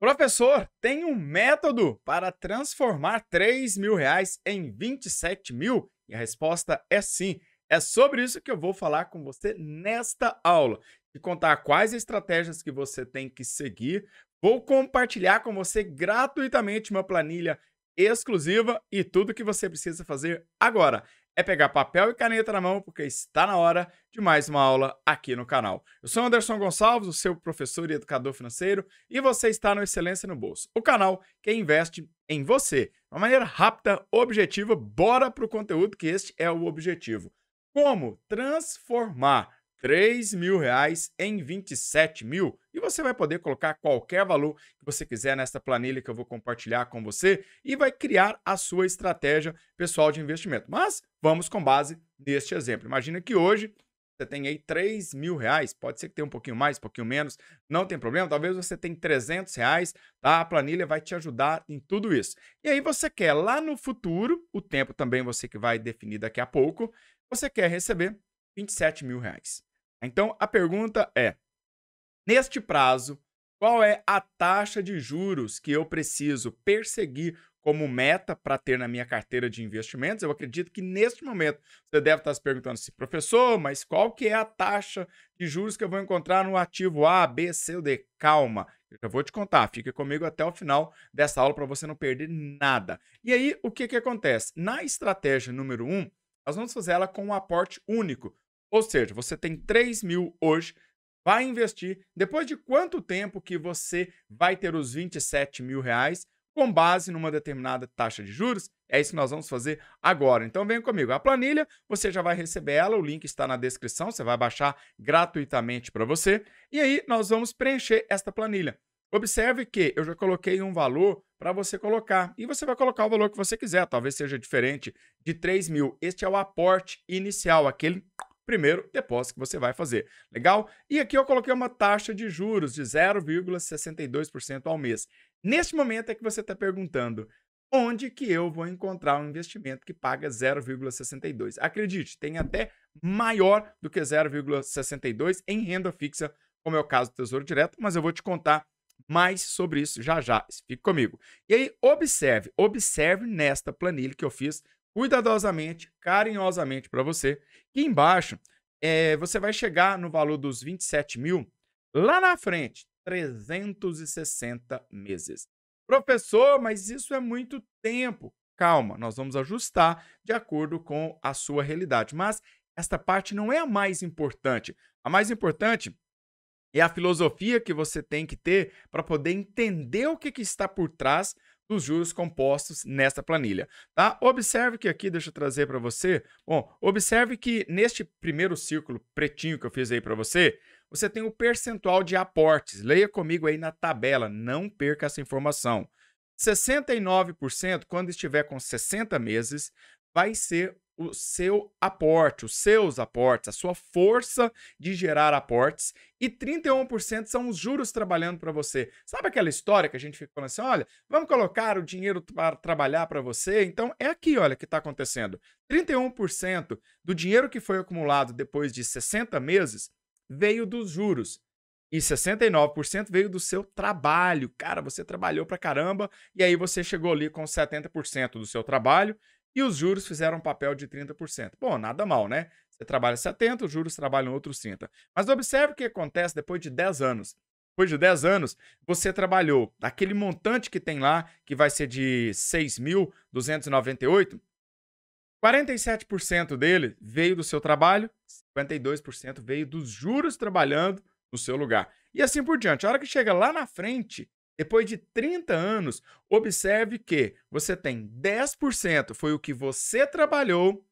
Professor, tem um método para transformar 3 mil reais em 27 mil? E a resposta é sim. É sobre isso que eu vou falar com você nesta aula. e contar quais estratégias que você tem que seguir. Vou compartilhar com você gratuitamente uma planilha exclusiva e tudo que você precisa fazer agora é pegar papel e caneta na mão, porque está na hora de mais uma aula aqui no canal. Eu sou Anderson Gonçalves, o seu professor e educador financeiro, e você está no Excelência no Bolso, o canal que investe em você. De uma maneira rápida, objetiva, bora para o conteúdo, que este é o objetivo. Como transformar 3 mil reais em 27 mil e você vai poder colocar qualquer valor que você quiser nesta planilha que eu vou compartilhar com você e vai criar a sua estratégia pessoal de investimento. Mas vamos com base neste exemplo. Imagina que hoje você tem aí 3 mil reais, pode ser que tenha um pouquinho mais, um pouquinho menos, não tem problema, talvez você tenha 300 reais, tá? A planilha vai te ajudar em tudo isso. E aí você quer lá no futuro, o tempo também você que vai definir daqui a pouco, você quer receber 27 mil reais. Então a pergunta é: neste prazo, qual é a taxa de juros que eu preciso perseguir como meta para ter na minha carteira de investimentos? Eu acredito que neste momento você deve estar tá se perguntando assim, professor, mas qual que é a taxa de juros que eu vou encontrar no ativo A, B, C ou D? Calma, eu já vou te contar. Fica comigo até o final dessa aula para você não perder nada. E aí, o que, que acontece? Na estratégia número 1, um, nós vamos fazer ela com um aporte único. Ou seja, você tem 3 mil hoje, vai investir. Depois de quanto tempo que você vai ter os 27 mil reais com base numa determinada taxa de juros? É isso que nós vamos fazer agora. Então venha comigo. A planilha, você já vai receber ela, o link está na descrição, você vai baixar gratuitamente para você. E aí nós vamos preencher esta planilha. Observe que eu já coloquei um valor para você colocar. E você vai colocar o valor que você quiser, talvez seja diferente de 3 mil. Este é o aporte inicial, aquele primeiro depósito que você vai fazer. Legal? E aqui eu coloquei uma taxa de juros de 0,62% ao mês. Neste momento é que você está perguntando, onde que eu vou encontrar um investimento que paga 0,62. Acredite, tem até maior do que 0,62 em renda fixa, como é o caso do Tesouro Direto, mas eu vou te contar mais sobre isso já já. Fique comigo. E aí, observe, observe nesta planilha que eu fiz cuidadosamente, carinhosamente para você. E embaixo, é, você vai chegar no valor dos 27 mil, lá na frente, 360 meses. Professor, mas isso é muito tempo. Calma, nós vamos ajustar de acordo com a sua realidade. Mas esta parte não é a mais importante. A mais importante é a filosofia que você tem que ter para poder entender o que, que está por trás dos juros compostos nesta planilha, tá? Observe que aqui, deixa eu trazer para você, bom, observe que neste primeiro círculo pretinho que eu fiz aí para você, você tem o percentual de aportes. Leia comigo aí na tabela, não perca essa informação. 69%, quando estiver com 60 meses, vai ser o seu aporte, os seus aportes, a sua força de gerar aportes e 31% são os juros trabalhando para você. Sabe aquela história que a gente fica falando assim, olha, vamos colocar o dinheiro para trabalhar para você? Então é aqui, olha, que está acontecendo. 31% do dinheiro que foi acumulado depois de 60 meses veio dos juros. E 69% veio do seu trabalho. Cara, você trabalhou pra caramba e aí você chegou ali com 70% do seu trabalho e os juros fizeram um papel de 30%. Bom, nada mal, né? Você trabalha 70, os juros trabalham outros 30. Mas observe o que acontece depois de 10 anos. Depois de 10 anos, você trabalhou aquele montante que tem lá, que vai ser de 6.298, 47% dele veio do seu trabalho, 52% veio dos juros trabalhando no seu lugar. E assim por diante. A hora que chega lá na frente, depois de 30 anos, observe que você tem 10% foi o que você trabalhou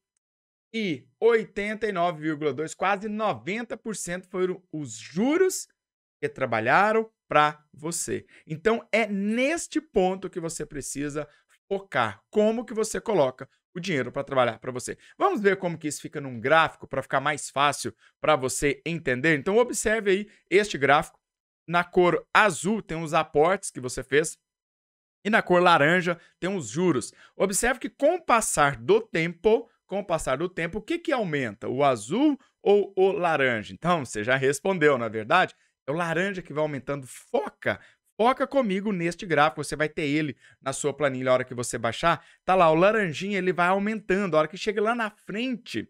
e 89,2, quase 90% foram os juros que trabalharam para você. Então é neste ponto que você precisa focar, como que você coloca o dinheiro para trabalhar para você. Vamos ver como que isso fica num gráfico para ficar mais fácil para você entender. Então observe aí este gráfico na cor azul tem os aportes que você fez. E na cor laranja tem os juros. Observe que com o passar do tempo, com o passar do tempo, o que, que aumenta? O azul ou o laranja? Então, você já respondeu, na é verdade? É o laranja que vai aumentando. Foca, Foca comigo neste gráfico, você vai ter ele na sua planilha a hora que você baixar. Tá lá, o laranjinha ele vai aumentando, a hora que chega lá na frente,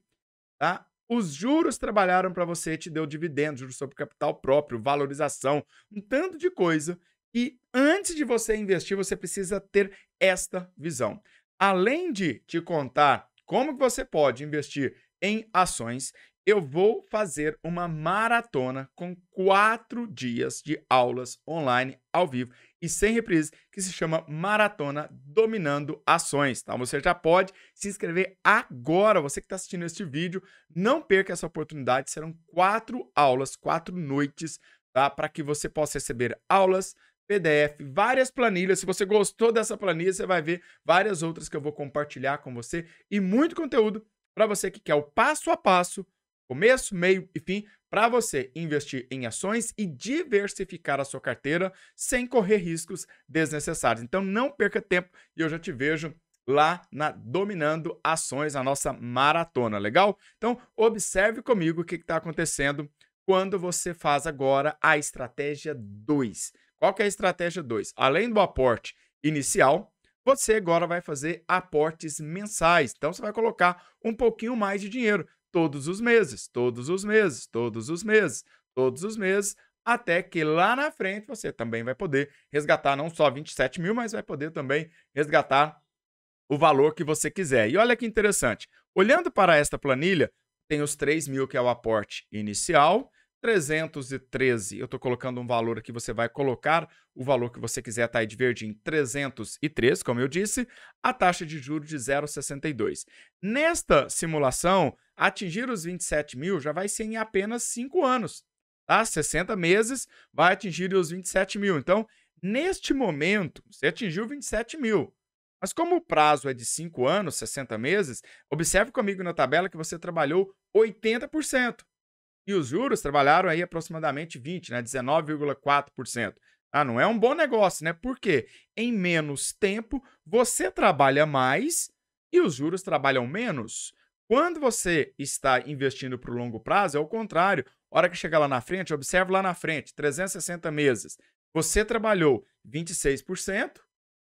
tá? Os juros trabalharam para você, te deu dividendos, juros sobre capital próprio, valorização, um tanto de coisa. E antes de você investir, você precisa ter esta visão. Além de te contar como você pode investir em ações, eu vou fazer uma maratona com quatro dias de aulas online ao vivo e sem reprises, que se chama Maratona Dominando Ações, tá? Você já pode se inscrever agora, você que está assistindo este vídeo, não perca essa oportunidade, serão quatro aulas, quatro noites, tá? Para que você possa receber aulas, PDF, várias planilhas. Se você gostou dessa planilha, você vai ver várias outras que eu vou compartilhar com você e muito conteúdo para você que quer o passo a passo Começo, meio e fim para você investir em ações e diversificar a sua carteira sem correr riscos desnecessários. Então não perca tempo e eu já te vejo lá na Dominando Ações, a nossa maratona, legal? Então observe comigo o que está acontecendo quando você faz agora a estratégia 2. Qual que é a estratégia 2? Além do aporte inicial, você agora vai fazer aportes mensais. Então você vai colocar um pouquinho mais de dinheiro todos os meses, todos os meses, todos os meses, todos os meses, até que lá na frente você também vai poder resgatar não só 27 mil, mas vai poder também resgatar o valor que você quiser. E olha que interessante, olhando para esta planilha, tem os 3 mil que é o aporte inicial, 313. Eu estou colocando um valor aqui, você vai colocar o valor que você quiser, tá aí de verde em 303, como eu disse, a taxa de juros de 0,62. Nesta simulação, atingir os 27 mil já vai ser em apenas 5 anos, tá? 60 meses vai atingir os 27 mil. Então, neste momento, você atingiu 27 mil. Mas como o prazo é de 5 anos, 60 meses, observe comigo na tabela que você trabalhou 80%. E os juros trabalharam aí aproximadamente 20, né? 19,4%. Ah, não é um bom negócio, né? Porque em menos tempo você trabalha mais e os juros trabalham menos. Quando você está investindo para o longo prazo, é o contrário. A hora que chegar lá na frente, observe lá na frente, 360 meses. Você trabalhou 26%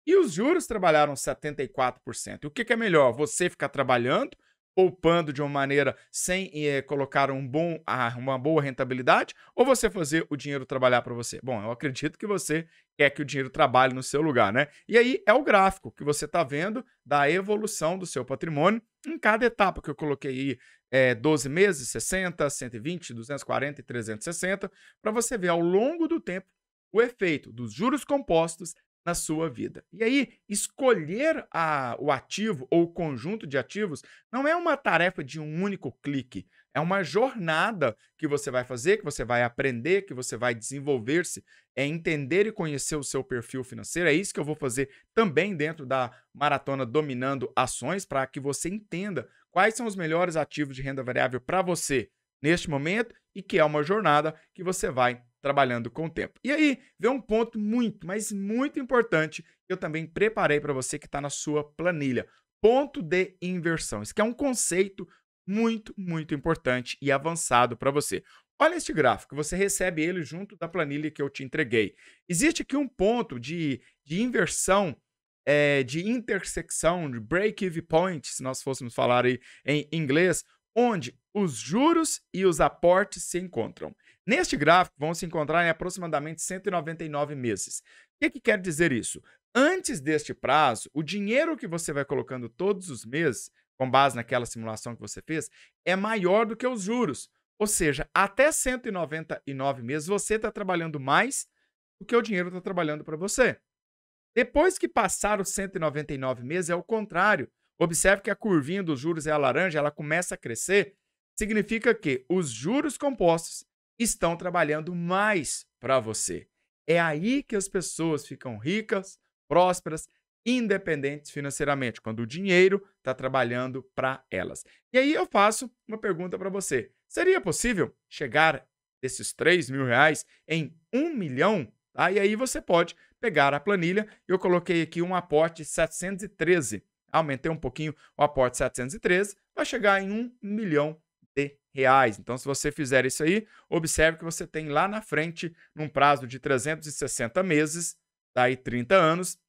e os juros trabalharam 74%. O que, que é melhor? Você ficar trabalhando poupando de uma maneira sem é, colocar um bom, uma boa rentabilidade, ou você fazer o dinheiro trabalhar para você? Bom, eu acredito que você quer que o dinheiro trabalhe no seu lugar, né? E aí é o gráfico que você está vendo da evolução do seu patrimônio em cada etapa que eu coloquei aí, é, eh, 12 meses, 60, 120, 240 e 360, para você ver ao longo do tempo o efeito dos juros compostos na sua vida. E aí, escolher a, o ativo ou o conjunto de ativos não é uma tarefa de um único clique, é uma jornada que você vai fazer, que você vai aprender, que você vai desenvolver-se, é entender e conhecer o seu perfil financeiro. É isso que eu vou fazer também dentro da maratona Dominando Ações, para que você entenda quais são os melhores ativos de renda variável para você neste momento e que é uma jornada que você vai trabalhando com o tempo. E aí, vem um ponto muito, mas muito importante que eu também preparei para você que está na sua planilha. Ponto de inversão. Isso é um conceito muito, muito importante e avançado para você. Olha este gráfico, você recebe ele junto da planilha que eu te entreguei. Existe aqui um ponto de, de inversão, é, de intersecção, de break-even point, se nós fôssemos falar aí em inglês, onde os juros e os aportes se encontram. Neste gráfico, vão se encontrar em aproximadamente 199 meses. O que, é que quer dizer isso? Antes deste prazo, o dinheiro que você vai colocando todos os meses, com base naquela simulação que você fez, é maior do que os juros. Ou seja, até 199 meses você está trabalhando mais do que o dinheiro está trabalhando para você. Depois que passar os 199 meses, é o contrário. Observe que a curvinha dos juros é a laranja, ela começa a crescer. Significa que os juros compostos estão trabalhando mais para você. É aí que as pessoas ficam ricas, prósperas, independentes financeiramente, quando o dinheiro está trabalhando para elas. E aí eu faço uma pergunta para você: seria possível chegar desses 3 mil reais em 1 milhão? Ah, E aí você pode pegar a planilha. Eu coloquei aqui um aporte 713. Aumentei um pouquinho o aporte 713, vai chegar em 1 milhão reais. Então, se você fizer isso aí, observe que você tem lá na frente, num prazo de 360 meses, daí 30 anos,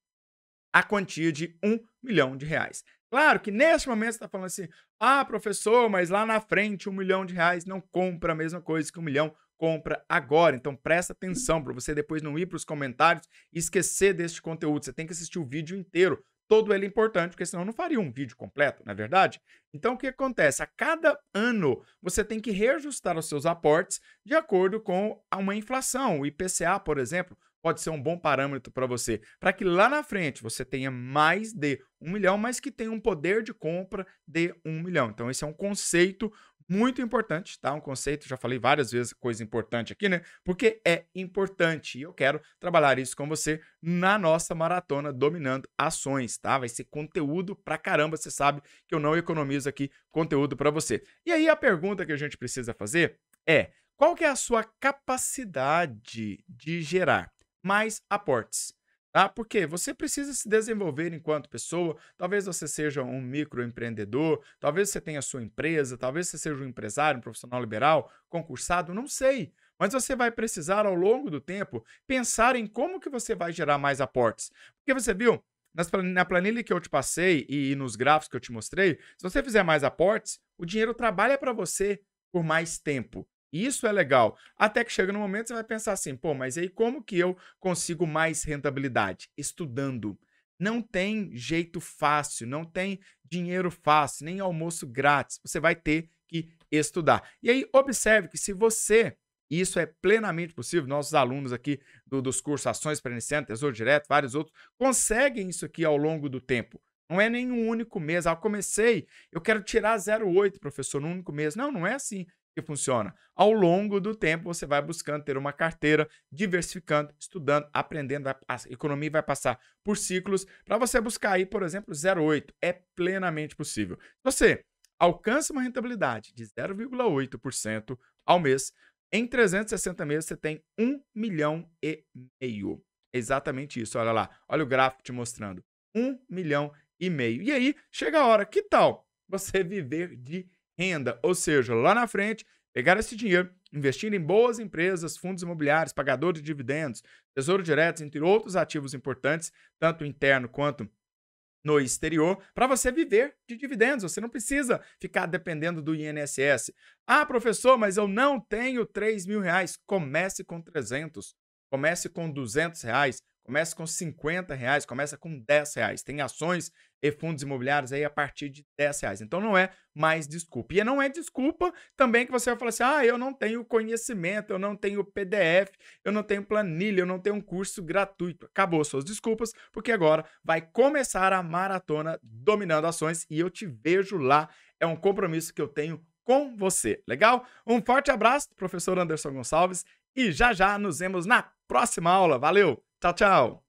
a quantia de 1 milhão de reais. Claro que neste momento você está falando assim, ah, professor, mas lá na frente um milhão de reais não compra a mesma coisa que um milhão compra agora. Então presta atenção para você depois não ir para os comentários e esquecer deste conteúdo. Você tem que assistir o vídeo inteiro todo ele é importante, porque senão não faria um vídeo completo, na é verdade? Então, o que acontece? A cada ano, você tem que reajustar os seus aportes de acordo com uma inflação. O IPCA, por exemplo, pode ser um bom parâmetro para você, para que lá na frente você tenha mais de um milhão, mas que tenha um poder de compra de um milhão. Então, esse é um conceito muito importante, tá? Um conceito, já falei várias vezes, coisa importante aqui, né? Porque é importante e eu quero trabalhar isso com você na nossa maratona dominando ações, tá? Vai ser conteúdo pra caramba, você sabe que eu não economizo aqui conteúdo para você. E aí a pergunta que a gente precisa fazer é: qual que é a sua capacidade de gerar mais aportes? Tá? Ah, Porque você precisa se desenvolver enquanto pessoa. Talvez você seja um microempreendedor, talvez você tenha sua empresa, talvez você seja um empresário, um profissional liberal, concursado, não sei. Mas você vai precisar, ao longo do tempo, pensar em como que você vai gerar mais aportes. Porque você viu, na planilha que eu te passei e nos gráficos que eu te mostrei, se você fizer mais aportes, o dinheiro trabalha para você por mais tempo. Isso é legal. Até que chega no momento você vai pensar assim, pô, mas aí como que eu consigo mais rentabilidade? Estudando. Não tem jeito fácil, não tem dinheiro fácil, nem almoço grátis. Você vai ter que estudar. E aí observe que se você e isso é plenamente possível. Nossos alunos aqui do, dos cursos Ações para iniciantes Tesouro Direto, vários outros, conseguem isso aqui ao longo do tempo. Não é nenhum único mês. Ah, comecei, eu quero tirar 0,8, professor, no único mês. Não, não é assim que funciona. Ao longo do tempo, você vai buscando ter uma carteira, diversificando, estudando, aprendendo. A economia vai passar por ciclos. Para você buscar aí, por exemplo, 0,8, é plenamente possível. Você alcança uma rentabilidade de 0,8% ao mês. Em 360 meses, você tem 1 milhão e meio. exatamente isso, olha lá. Olha o gráfico te mostrando. 1 milhão e meio. E aí, chega a hora, que tal você viver de renda, ou seja, lá na frente, pegar esse dinheiro, investir em boas empresas, fundos imobiliários, pagador de dividendos, tesouro direto, entre outros ativos importantes, tanto interno quanto no exterior, para você viver de dividendos. Você não precisa ficar dependendo do INSS. Ah, professor, mas eu não tenho 3 mil reais. Comece com 300, comece com 200 reais, Começa com 50 reais, começa com 10 reais. Tem ações e fundos imobiliários aí a partir de 10 reais. Então não é mais desculpa. E não é desculpa também que você vai falar assim: ah, eu não tenho conhecimento, eu não tenho PDF, eu não tenho planilha, eu não tenho um curso gratuito. Acabou suas desculpas, porque agora vai começar a maratona dominando ações e eu te vejo lá. É um compromisso que eu tenho com você. Legal? Um forte abraço, professor Anderson Gonçalves, e já já nos vemos na próxima aula. Valeu! Tchau, tchau.